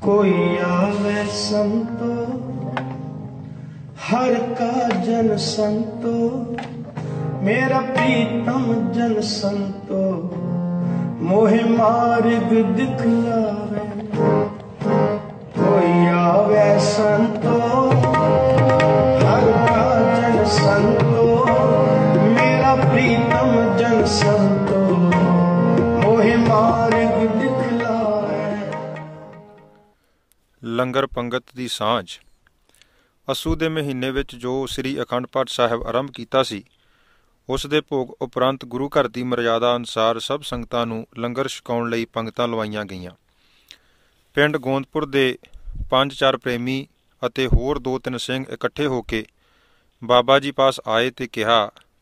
ਕੋਈ ਆਵੇ ਸੰਤੋ ਹਰ ਕਾ ਜਨ ਸੰਤੋ ਮੇਰਾ ਪ੍ਰੀਤਮ ਜਨ ਸੰਤੋ ਮੋਹਿ ਮਾਰਗ ਦਿਖਲਾਵੇ ਕੋਈ ਆਵੇ ਸੰਤੋ ਹਰ ਕਾ ਜਨ ਸੰਤੋ ਮੇਰਾ ਪ੍ਰੀਤਮ ਜਨ ਸੰਤੋ ਲੰਗਰ ਪੰਗਤ ਦੀ ਸਾਂਝ ਅਸੂ ਦੇ ਮਹੀਨੇ ਵਿੱਚ ਜੋ ਸ੍ਰੀ ਅਖੰਡ ਪਾਠ ਸਾਹਿਬ ਆਰੰਭ ਕੀਤਾ ਸੀ ਉਸ ਦੇ ਭੋਗ ਉਪਰੰਤ ਗੁਰੂ ਘਰ ਦੀ ਮਰਿਆਦਾ ਅਨੁਸਾਰ ਸਭ ਸੰਗਤਾਂ ਨੂੰ ਲੰਗਰ ਛਕਾਉਣ ਲਈ ਪੰਗਤਾਂ ਲਵਾਈਆਂ ਗਈਆਂ ਪਿੰਡ ਗੋਂਦਪੁਰ ਦੇ ਪੰਜ ਚਾਰ ਪ੍ਰੇਮੀ ਅਤੇ ਹੋਰ ਦੋ ਤਿੰਨ ਸਿੰਘ ਇਕੱਠੇ ਹੋ ਕੇ ਬਾਬਾ ਜੀ ਪਾਸ ਆਏ ਤੇ ਕਿਹਾ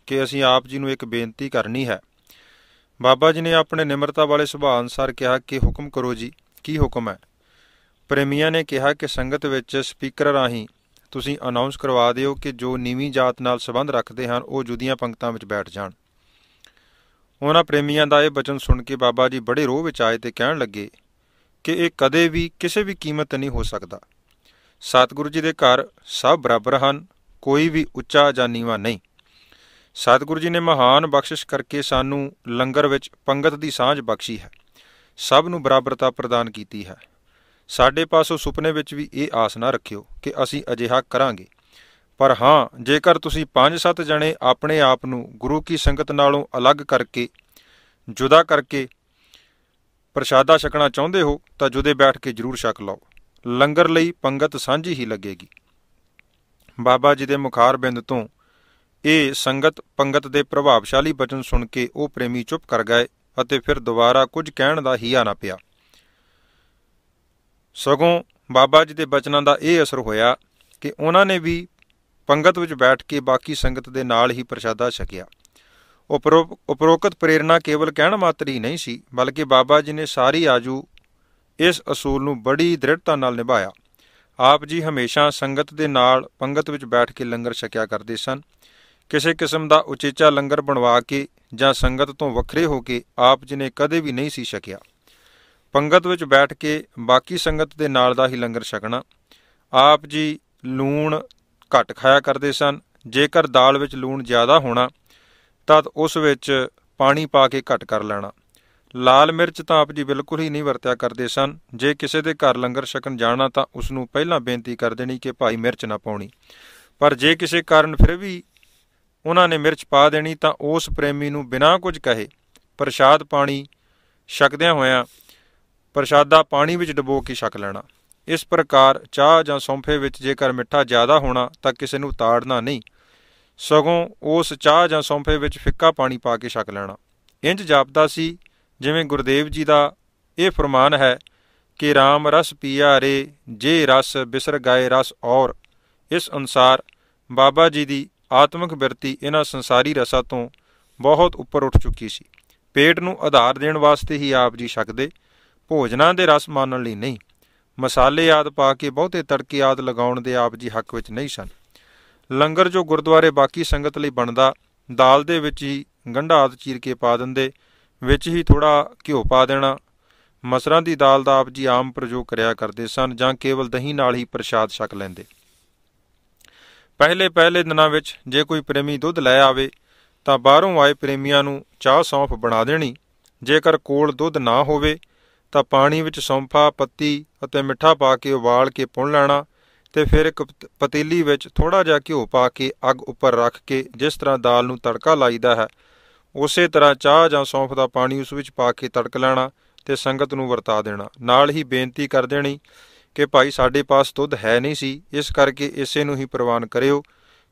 ਕਿ ਅਸੀਂ ਆਪ ਜੀ ਨੂੰ ਇੱਕ ਬੇਨਤੀ ਕਰਨੀ ਹੈ ਬਾਬਾ ਜੀ ਨੇ ਆਪਣੇ ਨਿਮਰਤਾ ਵਾਲੇ ਸੁਭਾਅ ਅਨੁਸਾਰ ਕਿਹਾ ਕਿ ਹੁਕਮ ਕਰੋ ਜੀ ਕੀ ਹੁਕਮ ਹੈ ਪ੍ਰੇਮੀਆਂ ਨੇ ਕਿਹਾ ਕਿ ਸੰਗਤ ਵਿੱਚ ਸਪੀਕਰ ਰਾਹੀਂ ਤੁਸੀਂ ਅਨਾਉਂਸ ਕਰਵਾ ਦਿਓ ਕਿ ਜੋ ਨੀਵੀਂ ਜਾਤ ਨਾਲ ਸੰਬੰਧ ਰੱਖਦੇ ਹਨ ਉਹ ਜੁਦੀਆਂ ਪੰਕਤਾਂ ਵਿੱਚ ਬੈਠ ਜਾਣ ਉਹਨਾਂ ਪ੍ਰੇਮੀਆਂ ਦਾ ਇਹ ਬਚਨ ਸੁਣ ਕੇ ਬਾਬਾ ਜੀ ਬੜੇ ਰੋਹ ਵਿੱਚ ਆਏ ਤੇ ਕਹਿਣ ਲੱਗੇ ਕਿ ਇਹ ਕਦੇ ਵੀ ਕਿਸੇ ਵੀ ਕੀਮਤ ਨਹੀਂ ਹੋ ਸਕਦਾ ਸਤਿਗੁਰੂ ਜੀ ਦੇ ਘਰ ਸਭ ਬਰਾਬਰ ਹਨ ਕੋਈ ਵੀ ਉੱਚਾ ਜਾਂ ਨੀਵਾਂ ਨਹੀਂ ਸਤਿਗੁਰੂ ਜੀ ਨੇ ਮਹਾਨ ਬਖਸ਼ਿਸ਼ ਕਰਕੇ ਸਾਨੂੰ ਲੰਗਰ ਵਿੱਚ ਪੰਗਤ ਦੀ ਸਾਂਝ ਬਖਸ਼ੀ ਹੈ ਸਭ ਨੂੰ ਬਰਾਬਰਤਾ ਪ੍ਰਦਾਨ ਕੀਤੀ ਹੈ ਸਾਡੇ ਪਾਸੋਂ ਸੁਪਨੇ ਵਿੱਚ ਵੀ ਇਹ ਆਸ ਨਾ ਰੱਖਿਓ ਕਿ ਅਸੀਂ ਅਜਿਹਾ ਕਰਾਂਗੇ ਪਰ ਹਾਂ ਜੇਕਰ ਤੁਸੀਂ 5-7 ਜਣੇ ਆਪਣੇ ਆਪ ਨੂੰ ਗੁਰੂ ਕੀ ਸੰਗਤ ਨਾਲੋਂ ਅਲੱਗ ਕਰਕੇ ਜੁਦਾ ਕਰਕੇ ਪ੍ਰਸ਼ਾਦਾ ਛਕਣਾ ਚਾਹੁੰਦੇ ਹੋ ਤਾਂ ਜੁਦੇ ਬੈਠ ਕੇ ਜ਼ਰੂਰ ਛਕ ਲਓ ਲੰਗਰ ਲਈ ਪੰਗਤ ਸਾਂਝੀ ਹੀ ਲੱਗੇਗੀ ਬਾਬਾ ਜੀ ਦੇ ਮੁਖਾਰ ਬਿੰਦ ਤੋਂ ਇਹ ਸੰਗਤ ਪੰਗਤ ਦੇ ਪ੍ਰਭਾਵਸ਼ਾਲੀ ਬਚਨ ਸੁਣ ਕੇ ਉਹ ਪ੍ਰੇਮੀ ਚੁੱਪ ਕਰ ਗਏ ਅਤੇ ਫਿਰ ਦੁਬਾਰਾ ਕੁਝ ਕਹਿਣ ਦਾ ਹਿਆ ਨਾ ਪਿਆ ਸਗੋਂ ਬਾਬਾ ਜੀ ਦੇ ਬਚਨਾਂ ਦਾ ਇਹ ਅਸਰ ਹੋਇਆ ਕਿ ਉਹਨਾਂ ਨੇ ਵੀ ਪੰਗਤ ਵਿੱਚ ਬੈਠ ਕੇ ਬਾਕੀ ਸੰਗਤ ਦੇ ਨਾਲ ਹੀ ਪ੍ਰਸ਼ਾਦਾ ਛਕਿਆ ਉਪਰੋਕਤ ਪ੍ਰੇਰਣਾ ਕੇਵਲ ਕਹਿਣ ਮਾਤਰ ਹੀ ਨਹੀਂ ਸੀ ਬਲਕਿ ਬਾਬਾ ਜੀ ਨੇ ਸਾਰੀ ਆਜੂ ਇਸ ਅਸੂਲ ਨੂੰ ਬੜੀ ਦ੍ਰਿੜਤਾ ਨਾਲ ਨਿਭਾਇਆ ਆਪ ਜੀ ਹਮੇਸ਼ਾ ਸੰਗਤ ਦੇ ਨਾਲ ਪੰਗਤ ਵਿੱਚ ਬੈਠ ਕੇ ਲੰਗਰ ਛਕਿਆ ਕਰਦੇ ਸਨ ਕਿਸੇ ਕਿਸਮ ਦਾ ਉਚੇਚਾ ਲੰਗਰ ਬਣਵਾ ਕੇ ਜਾਂ ਸੰਗਤ ਤੋਂ ਵੱਖਰੇ ਹੋ ਕੇ ਆਪ ਜੀ ਨੇ ਕਦੇ ਵੀ ਨਹੀਂ ਸੀ ਛਕਿਆ ਪੰਗਤ ਵਿੱਚ ਬੈਠ ਕੇ ਬਾਕੀ ਸੰਗਤ ਦੇ ਨਾਲ ਦਾ ਹੀ ਲੰਗਰ ਛਕਣਾ ਆਪ ਜੀ ਲੂਣ ਘੱਟ ਖਾਇਆ ਕਰਦੇ ਸਨ ਜੇਕਰ ਦਾਲ ਵਿੱਚ ਲੂਣ ਜ਼ਿਆਦਾ ਹੋਣਾ ਤਾਂ ਉਸ ਵਿੱਚ ਪਾਣੀ ਪਾ ਕੇ ਘੱਟ ਕਰ ਲੈਣਾ ਲਾਲ ਮਿਰਚ ਤਾਂ ਆਪ ਜੀ ਬਿਲਕੁਲ ਹੀ ਨਹੀਂ ਵਰਤਿਆ ਕਰਦੇ ਸਨ ਜੇ ਕਿਸੇ ਦੇ ਘਰ ਲੰਗਰ ਛਕਣ ਜਾਣਾ ਤਾਂ ਉਸ ਨੂੰ ਪਹਿਲਾਂ ਬੇਨਤੀ ਕਰ ਦੇਣੀ ਕਿ ਭਾਈ ਮਿਰਚ ਨਾ ਪਾਉਣੀ ਪਰ ਜੇ ਕਿਸੇ ਕਾਰਨ ਫਿਰ ਵੀ ਉਹਨਾਂ ਨੇ ਮਿਰਚ ਪਾ ਦੇਣੀ ਤਾਂ ਉਸ ਪ੍ਰੇਮੀ ਨੂੰ ਬਿਨਾਂ ਕੁਝ ਕਹੇ ਪ੍ਰਸ਼ਾਦ ਪਾਣੀ ਛਕਦਿਆਂ ਹੋਇਆਂ ਪ੍ਰਸ਼ਾਦਾ ਪਾਣੀ ਵਿੱਚ ਡਬੋ ਕੇ ਛਕ ਲੈਣਾ ਇਸ ਪ੍ਰਕਾਰ ਚਾਹ ਜਾਂ ਸੌਂਫੇ ਵਿੱਚ ਜੇਕਰ ਮਿੱਠਾ ਜ਼ਿਆਦਾ ਹੋਣਾ ਤਾਂ ਕਿਸੇ ਨੂੰ ਤਾੜਨਾ ਨਹੀਂ ਸਗੋਂ ਉਸ ਚਾਹ ਜਾਂ ਸੌਂਫੇ ਵਿੱਚ ਫਿੱਕਾ ਪਾਣੀ ਪਾ ਕੇ ਛਕ ਲੈਣਾ ਇੰਜ ਜਾਪਦਾ ਸੀ ਜਿਵੇਂ ਗੁਰਦੇਵ ਜੀ ਦਾ ਇਹ ਫਰਮਾਨ ਹੈ ਕਿ RAM ਰਸ ਪੀਆ ਰੇ ਜੇ ਰਸ ਬਿਸਰ ਗਏ ਰਸ ਔਰ ਇਸ ਅਨਸਾਰ ਬਾਬਾ ਜੀ ਦੀ ਆਤਮਿਕ ਬਿਰਤੀ ਇਹਨਾਂ ਸੰਸਾਰੀ ਰਸਾਂ ਤੋਂ ਬਹੁਤ ਉੱਪਰ ਉੱਠ ਚੁੱਕੀ ਸੀ ਪੇਟ ਨੂੰ ਆਧਾਰ ਦੇਣ ਵਾਸਤੇ ਹੀ ਆਪ ਜੀ ਛਕਦੇ ਭੋਜਨਾਂ ਦੇ ਰਸ ਮਾਨਣ ਲਈ ਨਹੀਂ ਮਸਾਲੇ ਆਦ ਪਾ ਕੇ ਬਹੁਤੇ ਤੜਕੇ ਆਦ ਲਗਾਉਣ ਦੇ ਆਪ ਜੀ ਹੱਕ ਵਿੱਚ ਨਹੀਂ ਸਨ ਲੰਗਰ ਜੋ ਗੁਰਦੁਆਰੇ ਬਾਕੀ ਸੰਗਤ ਲਈ ਬਣਦਾ ਦਾਲ ਦੇ ਵਿੱਚ ਹੀ ਗੰਢਾ ਆਦ ਚੀਰ ਕੇ ਪਾ ਦਿੰਦੇ ਵਿੱਚ ਹੀ ਥੋੜਾ ਘਿਓ ਪਾ ਦੇਣਾ ਮਸਰਾਂ ਦੀ ਦਾਲ ਦਾ ਆਪ ਜੀ ਆਮ ਪ੍ਰਯੋਗ ਕਰਿਆ ਕਰਦੇ ਸਨ ਜਾਂ ਕੇਵਲ ਦਹੀਂ ਨਾਲ ਹੀ ਪ੍ਰਸ਼ਾਦ ਛਕ ਲੈਂਦੇ ਪਹਿਲੇ ਪਹਿਲੇ ਦਿਨਾਂ ਵਿੱਚ ਜੇ ਕੋਈ ਪ੍ਰੇਮੀ ਦੁੱਧ ਲੈ ਆਵੇ ਤਾਂ ਬਾਹਰੋਂ ਆਏ ਪ੍ਰੇਮੀਆਂ ਨੂੰ ਚਾਹ ਸੌਂਫ ਬਣਾ ਦੇਣੀ ਜੇਕਰ ਕੋਲ ਦੁੱਧ ਨਾ ਹੋਵੇ ਤਾਂ ਪਾਣੀ ਵਿੱਚ ਸੌਂਫਾ ਪੱਤੀ ਅਤੇ ਮਿੱਠਾ ਪਾ ਕੇ ਉਬਾਲ ਕੇ ਪੁਣ ਲੈਣਾ ਤੇ ਫਿਰ ਇੱਕ ਪਤੀਲੀ ਵਿੱਚ ਥੋੜਾ ਜਿਹਾ ਘਿਓ ਪਾ ਕੇ ਅੱਗ ਉੱਪਰ ਰੱਖ ਕੇ ਜਿਸ ਤਰ੍ਹਾਂ ਦਾਲ ਨੂੰ ਤੜਕਾ ਲਾਈਦਾ ਹੈ ਉਸੇ ਤਰ੍ਹਾਂ ਚਾਹ ਜਾਂ ਸੌਂਫ ਦਾ ਪਾਣੀ ਉਸ ਵਿੱਚ ਪਾ ਕੇ ਤੜਕ ਲੈਣਾ ਤੇ ਸੰਗਤ ਨੂੰ ਵਰਤਾ ਦੇਣਾ ਨਾਲ ਹੀ ਬੇਨਤੀ ਕਰ ਦੇਣੀ ਕਿ ਭਾਈ ਸਾਡੇ ਪਾਸ ਦੁੱਧ ਹੈ ਨਹੀਂ ਸੀ ਇਸ ਕਰਕੇ ਇਸੇ ਨੂੰ ਹੀ ਪ੍ਰਵਾਨ ਕਰਿਓ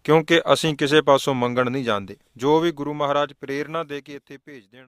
ਕਿਉਂਕਿ ਅਸੀਂ ਕਿਸੇ ਪਾਸੋਂ ਮੰਗਣ ਨਹੀਂ ਜਾਂਦੇ ਜੋ ਵੀ ਗੁਰੂ ਮਹਾਰਾਜ ਪ੍ਰੇਰਣਾ ਦੇ ਕੇ ਇੱਥੇ ਭੇਜ ਦੇਣ